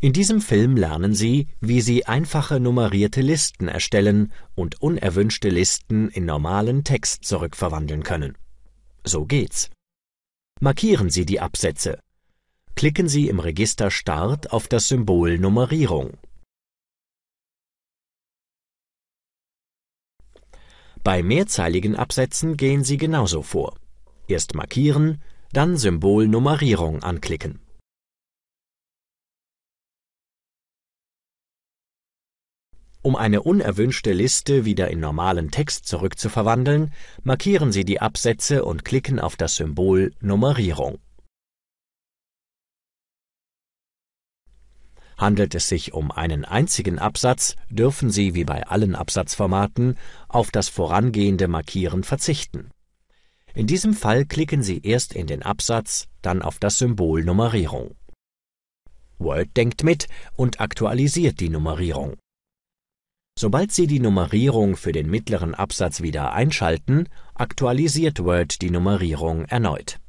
In diesem Film lernen Sie, wie Sie einfache nummerierte Listen erstellen und unerwünschte Listen in normalen Text zurückverwandeln können. So geht's. Markieren Sie die Absätze. Klicken Sie im Register Start auf das Symbol Nummerierung. Bei mehrzeiligen Absätzen gehen Sie genauso vor Erst Markieren, dann Symbol Nummerierung anklicken Um eine unerwünschte Liste wieder in normalen Text zurückzuverwandeln, markieren Sie die Absätze und klicken auf das Symbol Nummerierung. Handelt es sich um einen einzigen Absatz, dürfen Sie wie bei allen Absatzformaten auf das vorangehende Markieren verzichten in diesem Fall klicken Sie erst in den Absatz, dann auf das Symbol Nummerierung. Word denkt mit und aktualisiert die Nummerierung. Sobald Sie die Nummerierung für den mittleren Absatz wieder einschalten, aktualisiert Word die Nummerierung erneut